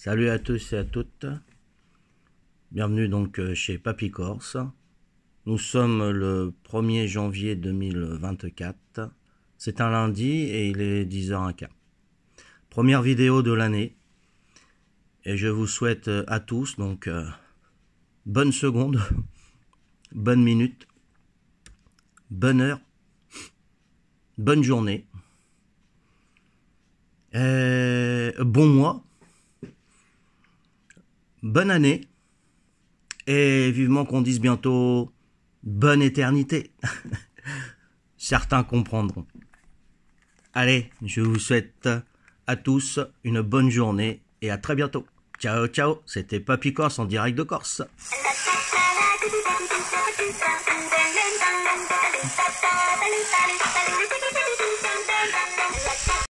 Salut à tous et à toutes. Bienvenue donc euh, chez Papy Corse. Nous sommes le 1er janvier 2024. C'est un lundi et il est 10h15. Première vidéo de l'année. Et je vous souhaite euh, à tous donc euh, bonne seconde, bonne minute, bonne heure, bonne journée, et bon mois bonne année et vivement qu'on dise bientôt bonne éternité. Certains comprendront. Allez, je vous souhaite à tous une bonne journée et à très bientôt. Ciao, ciao, c'était Papy Corse en direct de Corse.